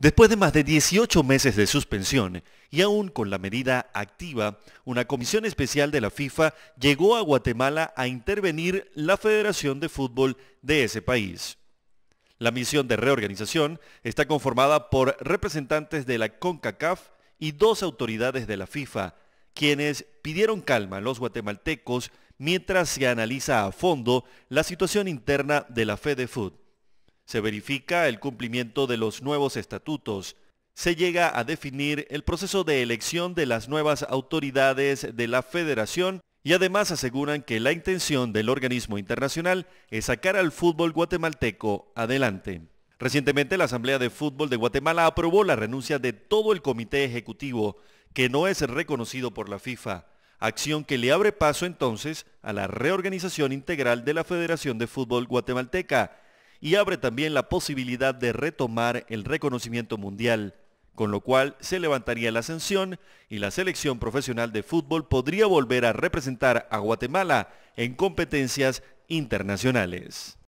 Después de más de 18 meses de suspensión y aún con la medida activa, una comisión especial de la FIFA llegó a Guatemala a intervenir la Federación de Fútbol de ese país. La misión de reorganización está conformada por representantes de la CONCACAF y dos autoridades de la FIFA, quienes pidieron calma a los guatemaltecos mientras se analiza a fondo la situación interna de la FEDEFUT se verifica el cumplimiento de los nuevos estatutos, se llega a definir el proceso de elección de las nuevas autoridades de la federación y además aseguran que la intención del organismo internacional es sacar al fútbol guatemalteco adelante. Recientemente la Asamblea de Fútbol de Guatemala aprobó la renuncia de todo el comité ejecutivo, que no es reconocido por la FIFA, acción que le abre paso entonces a la reorganización integral de la Federación de Fútbol Guatemalteca, y abre también la posibilidad de retomar el reconocimiento mundial, con lo cual se levantaría la sanción y la selección profesional de fútbol podría volver a representar a Guatemala en competencias internacionales.